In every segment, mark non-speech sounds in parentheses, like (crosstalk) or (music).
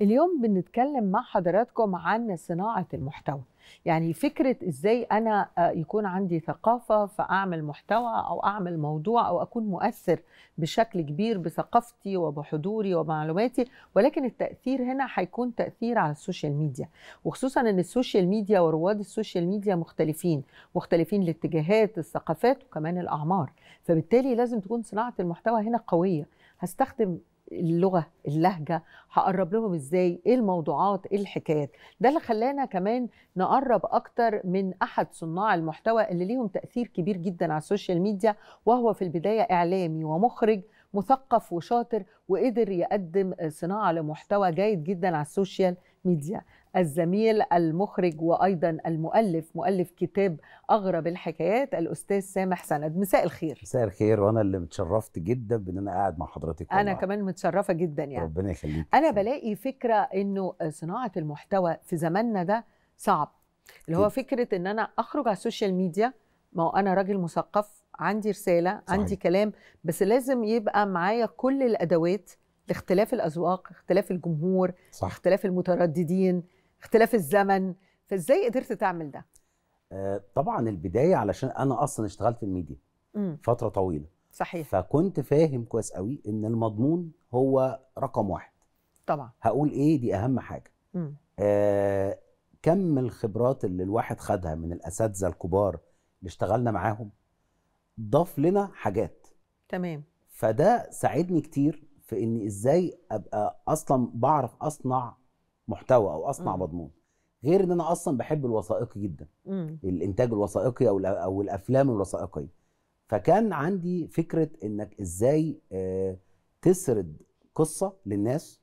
اليوم بنتكلم مع حضراتكم عن صناعة المحتوى يعني فكرة إزاي أنا آه، يكون عندي ثقافة فأعمل محتوى أو أعمل موضوع أو أكون مؤثر بشكل كبير بثقافتي وبحضوري ومعلوماتي ولكن التأثير هنا هيكون تأثير على السوشيال ميديا وخصوصا أن السوشيال ميديا ورواد السوشيال ميديا مختلفين مختلفين الاتجاهات الثقافات وكمان الأعمار فبالتالي لازم تكون صناعة المحتوى هنا قوية هستخدم اللغه اللهجه هقرب لهم ازاي ايه الموضوعات ايه الحكايات ده اللي خلانا كمان نقرب اكتر من احد صناع المحتوى اللي ليهم تاثير كبير جدا على السوشيال ميديا وهو في البدايه اعلامي ومخرج مثقف وشاطر وقدر يقدم صناعه لمحتوى جيد جدا على السوشيال ميديا الزميل المخرج وايضا المؤلف مؤلف كتاب اغرب الحكايات الاستاذ سامح سند مساء الخير مساء الخير وانا اللي متشرفت جدا بان انا قاعد مع حضرتك انا والله. كمان متشرفه جدا يعني ربنا يخليك انا بلاقي فكره انه صناعه المحتوى في زماننا ده صعب اللي هو فكره ان انا اخرج على السوشيال ميديا ما هو انا راجل مثقف عندي رساله صحيح. عندي كلام بس لازم يبقى معايا كل الادوات لاختلاف الاذواق اختلاف الجمهور صح. اختلاف المترددين اختلاف الزمن فازاي قدرت تعمل ده آه، طبعا البدايه علشان انا اصلا اشتغلت في الميديا مم. فتره طويله صحيح فكنت فاهم كويس قوي ان المضمون هو رقم واحد طبعا هقول ايه دي اهم حاجه آه كم الخبرات اللي الواحد خدها من الاساتذه الكبار اللي اشتغلنا معاهم ضاف لنا حاجات تمام فده ساعدني كتير في اني ازاي ابقى اصلا بعرف اصنع محتوى او اصنع م. مضمون غير ان انا اصلا بحب الوثائقي جدا م. الانتاج الوثائقي او او الافلام الوثائقيه فكان عندي فكره انك ازاي آه، تسرد قصه للناس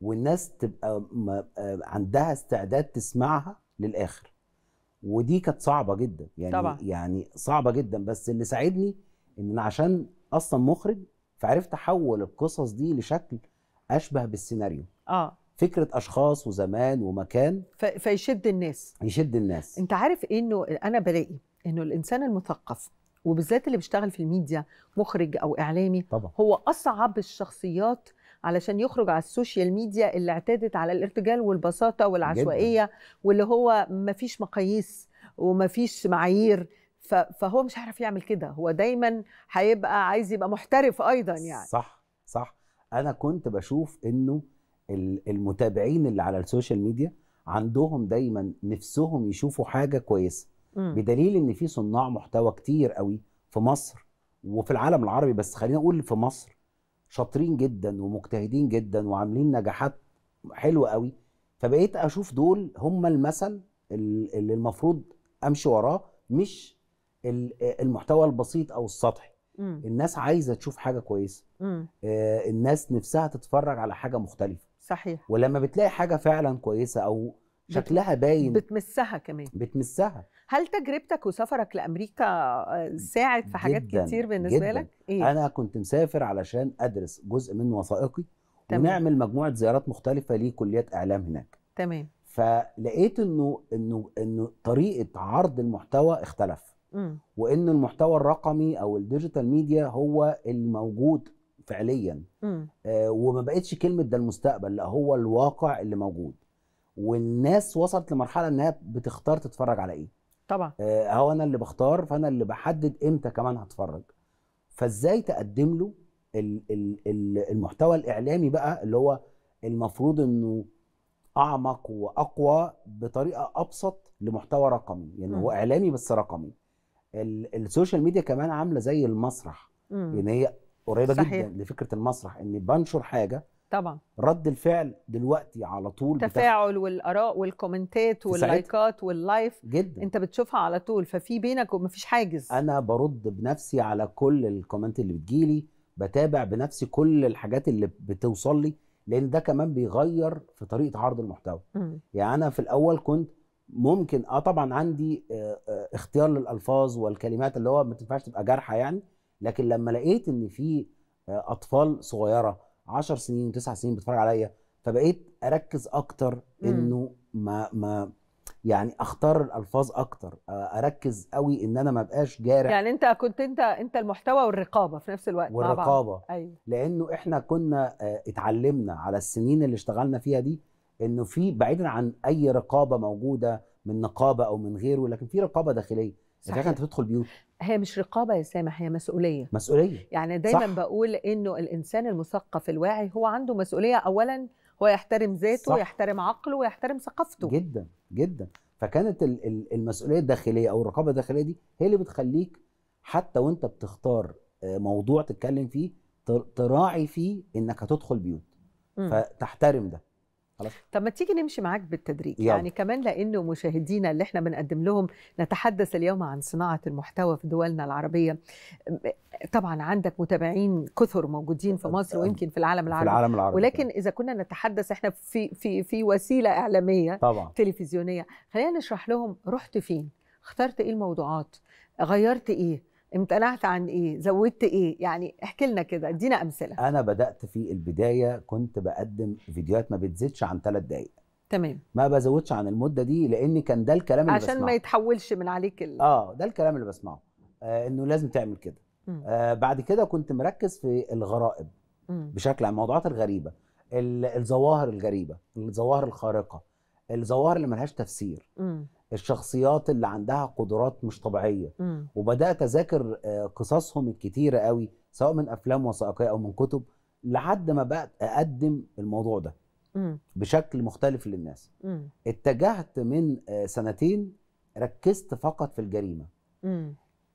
والناس تبقى آه، عندها استعداد تسمعها للاخر ودي كانت صعبه جدا يعني طبعا. يعني صعبه جدا بس اللي ساعدني ان انا عشان اصلا مخرج فعرفت احول القصص دي لشكل اشبه بالسيناريو اه فكره اشخاص وزمان ومكان ف... فيشد الناس يشد الناس انت عارف انه انا بلاقي انه الانسان المثقف وبالذات اللي بيشتغل في الميديا مخرج او اعلامي طبعا. هو اصعب الشخصيات علشان يخرج على السوشيال ميديا اللي اعتادت على الارتجال والبساطه والعشوائيه جداً. واللي هو مفيش مقاييس ومفيش معايير فهو مش هيعرف يعمل كده هو دايما هيبقى عايز يبقى محترف ايضا يعني صح صح انا كنت بشوف انه المتابعين اللي على السوشيال ميديا عندهم دايما نفسهم يشوفوا حاجه كويسه بدليل ان في صناع محتوى كتير قوي في مصر وفي العالم العربي بس خلينا نقول في مصر شاطرين جدا ومجتهدين جدا وعاملين نجاحات حلوه قوي فبقيت اشوف دول هم المثل اللي المفروض امشي وراه مش المحتوى البسيط او السطحي الناس عايزه تشوف حاجه كويسه آه، الناس نفسها تتفرج على حاجه مختلفه صحيح ولما بتلاقي حاجه فعلا كويسه او شكلها باين بتمسها كمان بتمسها هل تجربتك وسفرك لامريكا آه، ساعد في حاجات جداً كتير بالنسبه جداً. لك إيه؟ انا كنت مسافر علشان ادرس جزء من وثائقي تمام. ونعمل مجموعه زيارات مختلفه لكليات اعلام هناك تمام فلقيت انه انه انه طريقه عرض المحتوى اختلف وانه وان المحتوى الرقمي او الديجيتال ميديا هو الموجود فعليا آه وما بقتش كلمه ده المستقبل لا هو الواقع اللي موجود والناس وصلت لمرحله انها بتختار تتفرج على ايه طبعا آه هو انا اللي بختار فانا اللي بحدد امتى كمان هتفرج فازاي تقدم له المحتوى الاعلامي بقى اللي هو المفروض انه اعمق واقوى بطريقه ابسط لمحتوى رقمي يعني م. هو اعلامي بس رقمي السوشيال ميديا كمان عامله زي المسرح م. يعني هي قريبه صحيح. جدا لفكره المسرح اني بنشر حاجه طبعا رد الفعل دلوقتي على طول التفاعل والاراء والكومنتات واللايكات واللايف جدا انت بتشوفها على طول ففي بينك ومفيش حاجز انا برد بنفسي على كل الكومنت اللي بتجيلي بتابع بنفسي كل الحاجات اللي بتوصل لي لان ده كمان بيغير في طريقه عرض المحتوى م. يعني انا في الاول كنت ممكن اه طبعا عندي آه، آه، اختيار للالفاظ والكلمات اللي هو ما تنفعش تبقى جارحه يعني لكن لما لقيت ان في آه، اطفال صغيره 10 سنين وتسع سنين بتتفرج عليا فبقيت اركز اكتر انه ما ما يعني اختار الالفاظ اكتر آه، اركز قوي ان انا ما بقاش جارح يعني انت كنت انت انت المحتوى والرقابه في نفس الوقت والرقابه مع بعض. أيوة. لانه احنا كنا آه، اتعلمنا على السنين اللي اشتغلنا فيها دي انه في بعيدا عن اي رقابه موجوده من نقابه او من غيره لكن في رقابه داخليه صحيح. انت تدخل بيوت هي مش رقابه يا سامح هي مسؤوليه مسؤوليه يعني دايما صح. بقول انه الانسان المثقف الواعي هو عنده مسؤوليه اولا هو يحترم ذاته صح. ويحترم عقله ويحترم ثقافته جدا جدا فكانت المسؤوليه الداخليه او الرقابه الداخليه دي هي اللي بتخليك حتى وانت بتختار آه، موضوع تتكلم فيه تراعي فيه انك هتدخل بيوت م. فتحترم ده خلاص طب ما تيجي نمشي معاك بالتدريج يلا. يعني كمان لانه مشاهدينا اللي احنا بنقدم لهم نتحدث اليوم عن صناعه المحتوى في دولنا العربيه طبعا عندك متابعين كثر موجودين في مصر ويمكن في العالم العربي, في العالم العربي. ولكن اذا كنا نتحدث احنا في في في وسيله اعلاميه طبعا. تلفزيونيه خلينا نشرح لهم رحت فين اخترت ايه الموضوعات غيرت ايه امتنعت عن ايه زودت ايه يعني احكي لنا كده ادينا امثله انا بدات في البدايه كنت بقدم فيديوهات ما بتزيدش عن ثلاث دقائق تمام ما بزودش عن المده دي لان كان ده الكلام اللي عشان بسمعه عشان ما يتحولش من عليك ال... اه ده الكلام اللي بسمعه آه انه لازم تعمل كده آه بعد كده كنت مركز في الغرائب مم. بشكل عام الموضوعات الغريبه الظواهر الغريبه الظواهر الخارقه الظواهر اللي ملهاش تفسير مم. الشخصيات اللي عندها قدرات مش طبيعيه م. وبدات اذاكر آه، قصصهم الكتيره قوي سواء من افلام وثائقيه او من كتب لحد ما بقى اقدم الموضوع ده م. بشكل مختلف للناس م. اتجهت من آه، سنتين ركزت فقط في الجريمه م.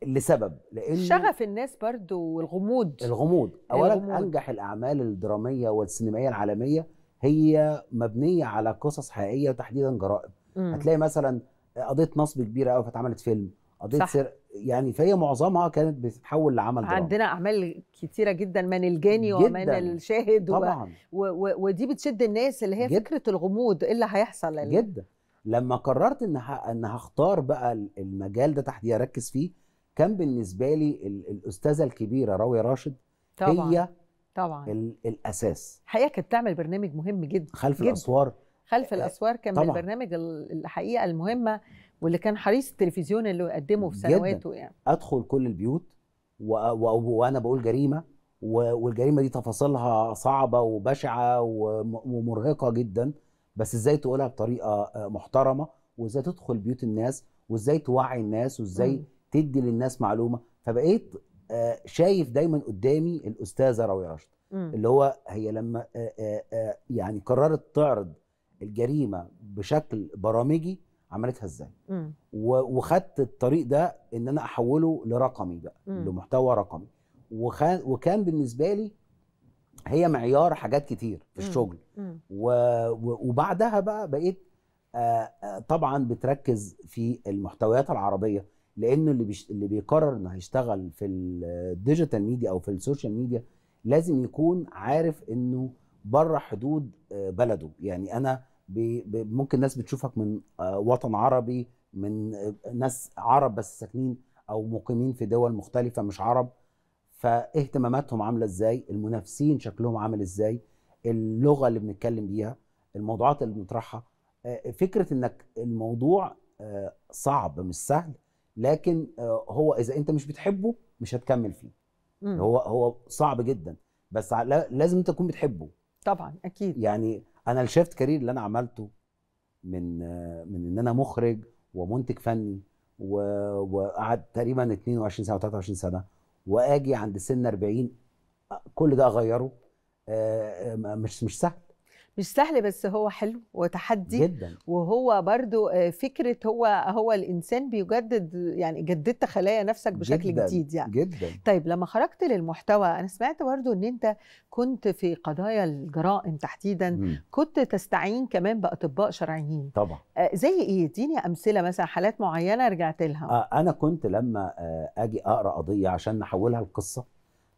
لسبب لان شغف الناس برضو والغموض الغموض اولا الغموض. انجح الاعمال الدراميه والسينمائيه العالميه هي مبنيه على قصص حقيقيه وتحديدا جرائم هتلاقي مثلا قضيه نصب كبيره قوي فاتعملت فيلم قضيه سر يعني فهي معظمها كانت بتتحول لعمل درامي عندنا اعمال كتيره جدا من الجاني جداً. ومن الشاهد طبعا و... و... ودي بتشد الناس اللي هي جداً. فكره الغموض ايه اللي هيحصل اللي... جدا لما قررت ان ه... ان هختار بقى المجال ده تحديدا اركز فيه كان بالنسبه لي ال... الاستاذه الكبيره راويه راشد طبعا. هي طبعا ال... الاساس الحقيقه كانت بتعمل برنامج مهم جدا خلف جداً. الاسوار خلف آه، الاسوار كان من البرنامج الحقيقه المهمه واللي كان حريص التلفزيون اللي يقدمه في سنواته يعني ادخل كل البيوت وانا بقول جريمه والجريمه دي تفاصيلها صعبه وبشعه ومرهقه جدا بس ازاي تقولها بطريقه آه، محترمه وازاي تدخل بيوت الناس وازاي توعي الناس وازاي م. تدي للناس معلومه فبقيت آه، شايف دايما قدامي الاستاذه راويه رشد اللي هو هي لما يعني قررت تعرض الجريمه بشكل برامجي عملتها ازاي وخدت الطريق ده ان انا احوله لرقمي بقى مم. لمحتوى رقمي وخ... وكان بالنسبه لي هي معيار حاجات كتير في الشغل و... وبعدها بقى بقيت طبعا بتركز في المحتويات العربيه لانه اللي بيش... اللي بيقرر انه هيشتغل في الديجيتال ميديا او في السوشيال ميديا لازم يكون عارف انه بره حدود آه، بلده يعني انا ممكن ناس بتشوفك من آه، وطن عربي من آه، ناس عرب بس ساكنين او مقيمين في دول مختلفه مش عرب فاهتماماتهم عامله ازاي المنافسين شكلهم عامل ازاي اللغه اللي بنتكلم بيها الموضوعات اللي بنطرحها فكره انك الموضوع صعب مش سهل لكن هو اذا انت مش بتحبه مش هتكمل فيه م. هو هو صعب جدا بس لازم انت تكون بتحبه طبعا اكيد يعني انا الشيفت كارير اللي انا عملته من من ان انا مخرج ومنتج فني وقعد تقريبا 22 سنه او 23 سنه واجي عند سن 40 كل ده اغيره آه، آه، مش مش سهل مش سهل بس هو حلو وتحدي جدا وهو برضو آه، فكره هو هو الانسان بيجدد يعني جددت خلايا نفسك بشكل جداً جديد يعني جدا طيب لما خرجت للمحتوى انا سمعت برضو ان انت كنت في قضايا الجرائم تحديدا م. كنت تستعين كمان باطباء شرعيين طبعا آه، زي ايه اديني امثله مثلا حالات معينه رجعت لها آه انا كنت لما آه، اجي اقرا قضيه عشان نحولها لقصه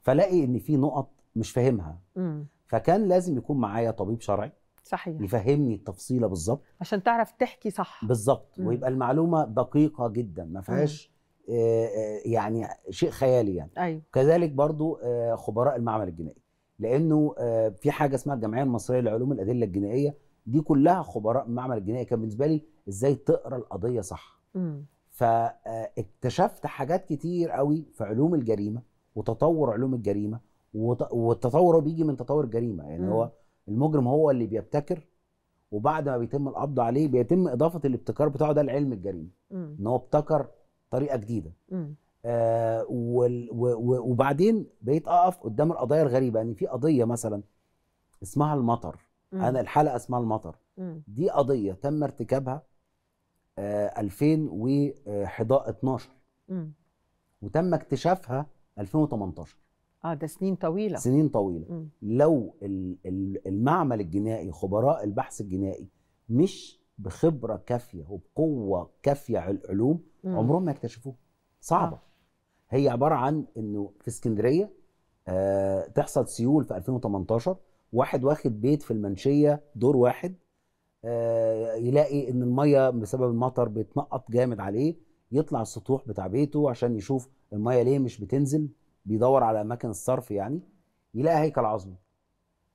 فلاقي ان في نقط مش فاهمها م. فكان لازم يكون معايا طبيب شرعي صحيح يفهمني التفصيله بالظبط عشان تعرف تحكي صح بالظبط ويبقى المعلومه دقيقه جدا ما فيهاش آه، آه، يعني شيء خيالي يعني أيوة. كذلك برضو آه، خبراء المعمل الجنائي لانه في حاجه اسمها الجمعيه المصريه لعلوم الادله الجنائيه دي كلها خبراء المعمل الجنائي كان بالنسبه لي ازاي تقرا القضيه صح مم. فاكتشفت حاجات كتير قوي في علوم الجريمه وتطور علوم الجريمه والتطور بيجي من تطور الجريمه يعني م. هو المجرم هو اللي بيبتكر وبعد ما بيتم القبض عليه بيتم اضافه الابتكار بتاعه ده لعلم الجريمه ان هو ابتكر طريقه جديده آه وال و وبعدين بقيت اقف قدام القضايا الغريبه يعني في قضيه مثلا اسمها المطر م. انا الحلقه اسمها المطر م. دي قضيه تم ارتكابها آه 2012 وتم اكتشافها 2018 اه ده سنين طويله سنين طويله م. لو المعمل الجنائي خبراء البحث الجنائي مش بخبره كافيه وبقوه كافيه على العلوم عمرهم ما يكتشفوه صعبه آه. هي عباره عن انه في اسكندريه آه تحصل سيول في 2018 واحد واخد بيت في المنشيه دور واحد آه يلاقي ان الميه بسبب المطر بتنقط جامد عليه يطلع السطوح بتاع بيته عشان يشوف الميه ليه مش بتنزل بيدور على اماكن الصرف يعني يلاقي هيكل عظمي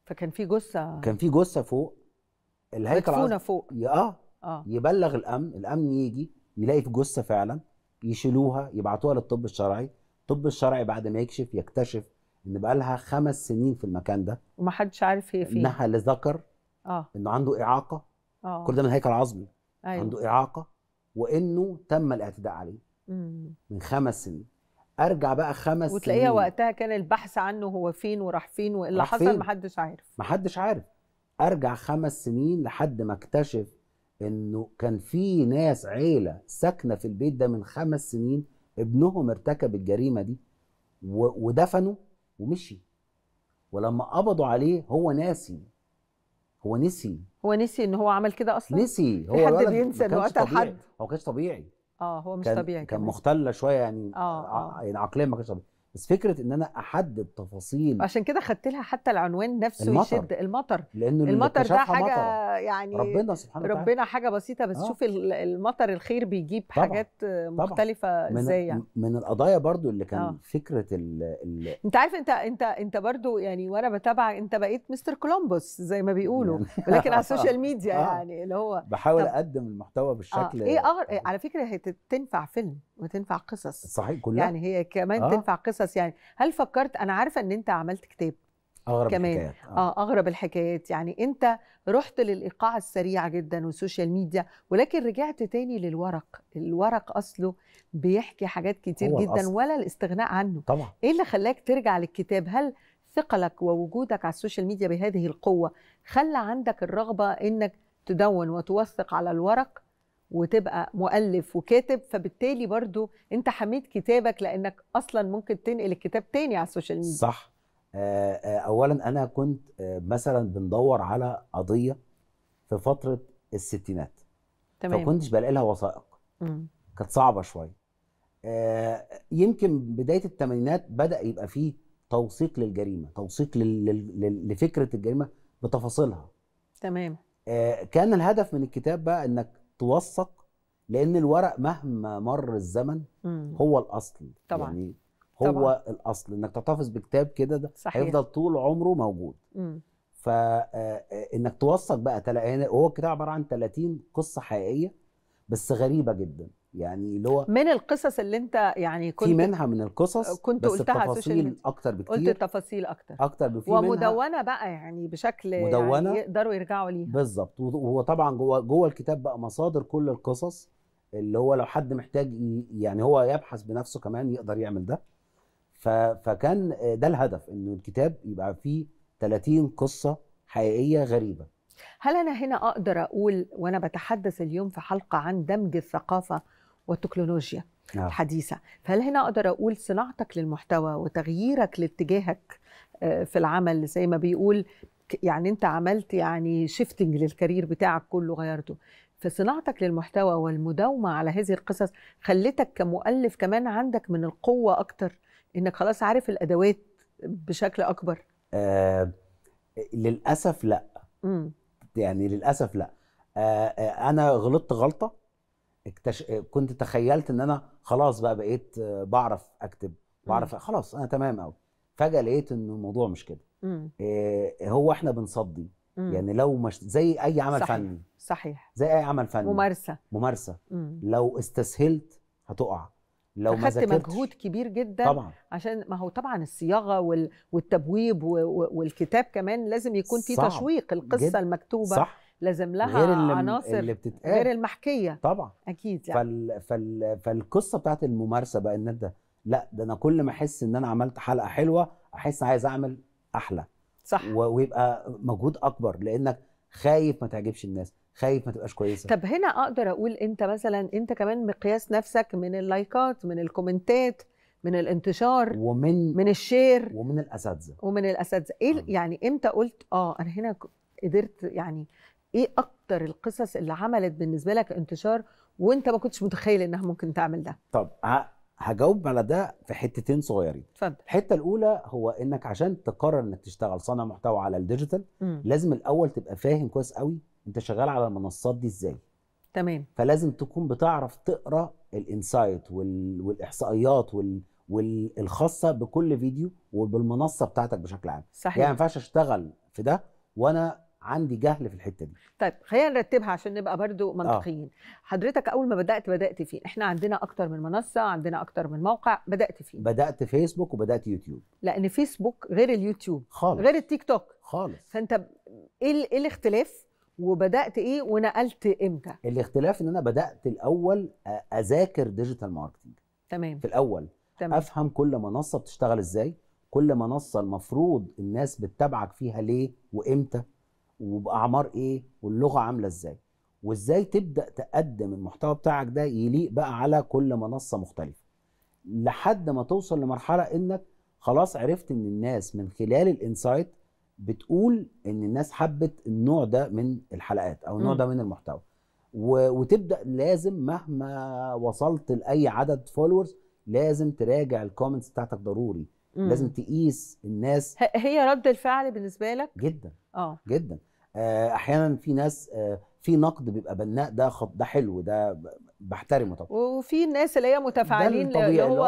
فكان في جثه كان في جثه فوق الهيكل العظمي فوق اه اه يبلغ الامن الامن يجي يلاقي في جثه فعلا يشيلوها يبعتوها للطب الشرعي الطب الشرعي بعد ما يكشف يكتشف ان بقى لها خمس سنين في المكان ده ومحدش عارف هي فين انها لذكر اه انه عنده اعاقه اه كل ده من هيكل عظمي أيوة. عنده اعاقه وانه تم الاعتداء عليه مم. من خمس سنين ارجع بقى خمس سنين وتلاقيها وقتها كان البحث عنه هو فين وراح فين وايه اللي حصل محدش عارف محدش عارف ارجع خمس سنين لحد ما اكتشف انه كان في ناس عيله ساكنه في البيت ده من خمس سنين ابنهم ارتكب الجريمه دي ودفنوا ومشي ولما قبضوا عليه هو ناسي هو نسي هو نسي ان هو عمل كده اصلا نسي هو حد بينسى انه قتل حد هو ما كانش طبيعي اه هو مش كان طبيعي كان مختله شويه يعني اه, آه. يعني عقليا ما كانش طبيعي بس فكره ان انا احدد تفاصيل عشان كده خدت لها حتى العنوان نفسه المطر. يشد المطر لانه المطر ده حاجه مطر. يعني ربنا سبحانه وتعالى ربنا حاجه بسيطه بس آه. شوف المطر الخير بيجيب طبعًا. حاجات مختلفه طبعًا. ازاي يعني من القضايا برضو اللي كان آه. فكره الـ الـ انت عارف انت انت انت برضو يعني وانا بتابع انت بقيت مستر كولومبوس زي ما بيقولوا (laughs) ولكن على السوشيال آه. ميديا آه. يعني اللي هو بحاول اقدم المحتوى آه. بالشكل إيه آه. ايه أغر... على فكره هتنفع فيلم وتنفع قصص صحيح كلها يعني هي كمان آه. تنفع قصص يعني هل فكرت انا عارفه ان انت عملت كتاب اغرب كمان الحكايات. آه. اه اغرب الحكايات يعني انت رحت للايقاع السريع جدا والسوشيال ميديا ولكن رجعت تاني للورق الورق اصله بيحكي حاجات كتير جدا الأصل. ولا الاستغناء عنه طبعا ايه اللي خلاك ترجع للكتاب هل ثقلك ووجودك على السوشيال ميديا بهذه القوه خلى عندك الرغبه انك تدون وتوثق على الورق وتبقى مؤلف وكاتب فبالتالي برضو انت حميت كتابك لانك اصلا ممكن تنقل الكتاب تاني على السوشيال ميديا صح آه، آه، اولا انا كنت آه، مثلا بندور على قضيه في فتره الستينات تمام فكنتش بلاقي لها وثائق كانت صعبه شويه يمكن بدايه الثمانينات بدا يبقى فيه توثيق للجريمه توثيق لفكره الجريمه بتفاصيلها تمام كان الهدف من الكتاب بقى انك توثق لان الورق مهما مر الزمن مم. هو الاصل طبعا يعني هو طبعا. الاصل انك تحتفظ بكتاب كده ده صحيح. هيفضل طول عمره موجود فانك آه، آه، توثق بقى يعني هو الكتاب عباره عن 30 قصه حقيقيه بس غريبه جدا يعني اللي هو من القصص اللي انت يعني كنت في منها من القصص كنت بس قلتها التفاصيل اكتر بكتير قلت التفاصيل اكتر اكتر بكتير ومدونه بقى يعني بشكل يعني مدونة يعني يقدروا يرجعوا ليها بالظبط وهو طبعا جوه جوه الكتاب بقى مصادر كل القصص اللي هو لو حد محتاج يعني هو يبحث بنفسه كمان يقدر يعمل ده فكان آه، ده الهدف انه الكتاب يبقى فيه 30 قصه حقيقيه غريبه هل انا هنا اقدر اقول وانا بتحدث اليوم في حلقه عن دمج الثقافه والتكنولوجيا آه. الحديثة فهل هنا أقدر أقول صناعتك للمحتوى وتغييرك لاتجاهك آه، في العمل زي ما بيقول يعني أنت عملت يعني شيفتنج للكارير بتاعك كله غيرته فصناعتك للمحتوى والمداومة على هذه القصص خلتك كمؤلف كمان عندك من القوة أكتر إنك خلاص عارف الأدوات بشكل أكبر آه للأسف لا م. يعني للأسف لا آه, آه، أنا غلطت غلطة اكتش... كنت تخيلت ان انا خلاص بقى بقيت بعرف اكتب بعرف خلاص انا تمام قوي فجاه لقيت ان الموضوع مش كده إيه هو احنا بنصدي مم. يعني لو مش زي اي عمل صحيح. فني صحيح زي اي عمل فني ممارسه ممارسه مم. لو استسهلت هتقع لو ما مجهود كبير جدا طبعا. عشان ما هو طبعا الصياغه والتبويب والكتاب كمان لازم يكون فيه تشويق القصه جد. المكتوبه صح. لازم لها غير اللي عناصر اللي بتتقال غير المحكيه طبعا اكيد يعني. فال فال فالقصه بتاعت الممارسه بقى ان انت لا ده انا كل ما احس ان انا عملت حلقه حلوه احس عايز اعمل احلى صح ويبقى مجهود اكبر لانك خايف ما تعجبش الناس خايف ما تبقاش كويسه طب هنا اقدر اقول انت مثلا انت كمان مقياس نفسك من اللايكات من الكومنتات من الانتشار ومن من الشير ومن الاساتذه ومن الاساتذه ايه آه. يعني امتى قلت اه انا هنا قدرت يعني ايه اكتر القصص اللي عملت بالنسبه لك انتشار وانت ما كنتش متخيل انها ممكن تعمل ده طب هجاوب على ده في حتتين صغيرين اتفضل الحته الاولى هو انك عشان تقرر انك تشتغل صانع محتوى على الديجيتال لازم الاول تبقى فاهم كويس قوي انت شغال على المنصات دي ازاي تمام فلازم تكون بتعرف تقرا الانسايت وال... والاحصائيات وال... والخاصه بكل فيديو وبالمنصه بتاعتك بشكل عام صحيح يعني ما ينفعش اشتغل في ده وانا عندي جهل في الحته دي طيب خلينا نرتبها عشان نبقى برضو آه. منطقيين آه. حضرتك اول ما بدات بدات فين احنا عندنا اكتر من منصه عندنا اكتر من موقع بدات فين بدات فيسبوك وبدات يوتيوب لان فيسبوك غير اليوتيوب خالص غير التيك توك خالص فانت ايه ايه الاختلاف وبدات ايه ونقلت امتى الاختلاف ان انا بدات الاول اذاكر ديجيتال ماركتنج تمام في الاول تمام. افهم كل منصه بتشتغل ازاي كل منصه المفروض الناس بتتابعك فيها ليه وامتى وباعمار ايه واللغه عامله ازاي وازاي تبدا تقدم المحتوى بتاعك ده يليق بقى على كل منصه مختلفه لحد ما توصل لمرحله انك خلاص عرفت ان الناس من خلال الانسايت بتقول ان الناس حبت النوع ده من الحلقات او النوع م. ده من المحتوى وتبدا لازم مهما وصلت لاي عدد فولورز لازم تراجع الكومنتس بتاعتك ضروري م. لازم تقيس الناس هي رد الفعل بالنسبه لك جدا اه جدا آه، احيانا في ناس آه، في نقد بيبقى بناء ده خط ده حلو ده بحترمه طبعا وفي ناس اللي هي متفاعلين اللي هو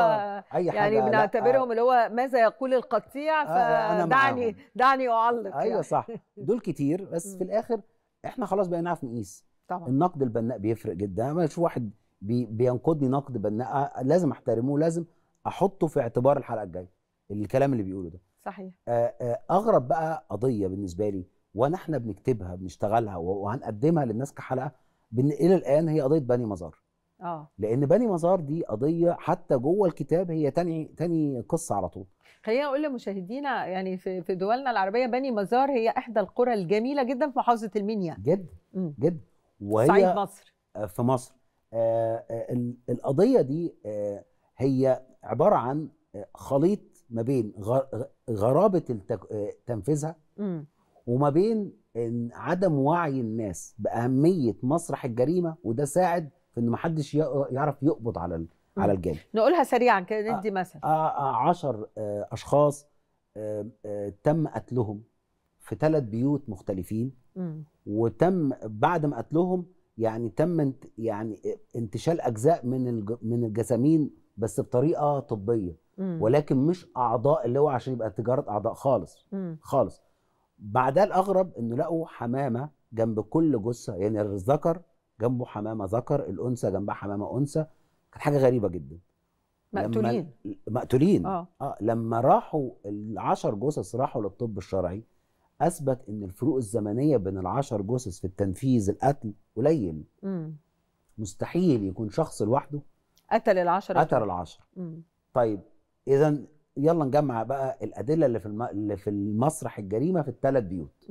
أي حاجة يعني بنعتبرهم آه. اللي هو ماذا يقول القطيع فدعني دعني اعلق يعني. ايوه يعني. صح (laughs) دول كتير بس في الاخر احنا خلاص بقينا نعرف نقيس طبعا النقد البناء بيفرق جدا انا اشوف واحد بي بينقدني نقد بناء لازم احترمه لازم احطه في اعتبار الحلقه الجايه الكلام اللي بيقوله ده صحيح آه، آه، اغرب بقى قضيه بالنسبه لي ونحن بنكتبها بنشتغلها وهنقدمها للناس كحلقه بان الى الان هي قضيه بني مزار اه لان بني مزار دي قضيه حتى جوه الكتاب هي تاني تاني قصه على طول خلينا اقول لمشاهدينا يعني في في دولنا العربيه بني مزار هي احدى القرى الجميله جدا في محافظه المنيا جدا جدا وهي صعيد مصر آه، في مصر آه القضيه دي آه هي عباره عن خليط ما بين غرابه التك... تنفيذها وما بين عدم وعي الناس باهميه مسرح الجريمه وده ساعد في ان محدش يعرف يقبض على على الجانب نقولها سريعا كده آه، ندي مثلا آه، 10 آه، اشخاص تم قتلهم في ثلاث بيوت مختلفين وتم بعد ما قتلهم يعني تم انت يعني انتشال اجزاء من من الجسامين بس بطريقه طبيه ولكن مش اعضاء اللي هو عشان يبقى تجاره اعضاء خالص مم. خالص بعدها الاغرب انه لقوا حمامه جنب كل جثه يعني الذكر جنبه حمامه ذكر الانثى جنبها حمامه انثى كانت حاجه غريبه جدا مقتولين مقتولين اه, آه. لما راحوا العشر جثث راحوا للطب الشرعي اثبت ان الفروق الزمنيه بين العشر جثث في التنفيذ القتل قليل مستحيل يكون شخص لوحده قتل العشرة قتل العشرة طيب اذا يلا نجمع بقى الادله اللي في الم... اللي في المسرح الجريمه في الثلاث بيوت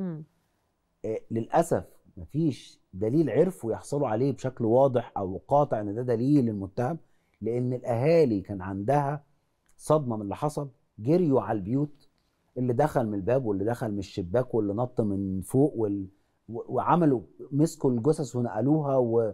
إيه للاسف مفيش دليل عرفوا يحصلوا عليه بشكل واضح او قاطع ان ده دليل للمتهم لان الاهالي كان عندها صدمه من اللي حصل جريوا على البيوت اللي دخل من الباب واللي دخل من الشباك واللي نط من فوق وال... وعملوا مسكوا الجثث ونقلوها و...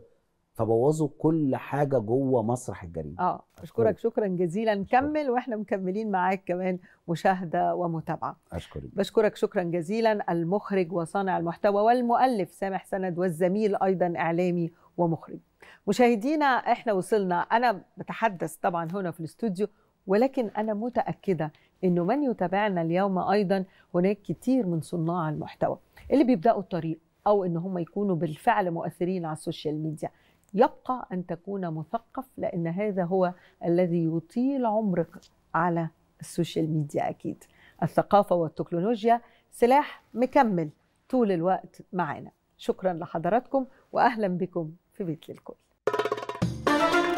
فبوظوا كل حاجه جوه مسرح الجريمه اه اشكرك شكرا جزيلا نكمل واحنا مكملين معاك كمان مشاهده ومتابعه اشكرك بشكرك شكرا جزيلا المخرج وصانع المحتوى والمؤلف سامح سند والزميل ايضا اعلامي ومخرج مشاهدينا احنا وصلنا انا بتحدث طبعا هنا في الاستوديو ولكن انا متاكده انه من يتابعنا اليوم ايضا هناك كتير من صناع المحتوى اللي بيبداوا الطريق او ان هم يكونوا بالفعل مؤثرين على السوشيال ميديا يبقى ان تكون مثقف لان هذا هو الذي يطيل عمرك على السوشيال ميديا اكيد الثقافه والتكنولوجيا سلاح مكمل طول الوقت معنا شكرا لحضراتكم واهلا بكم في بيت للكل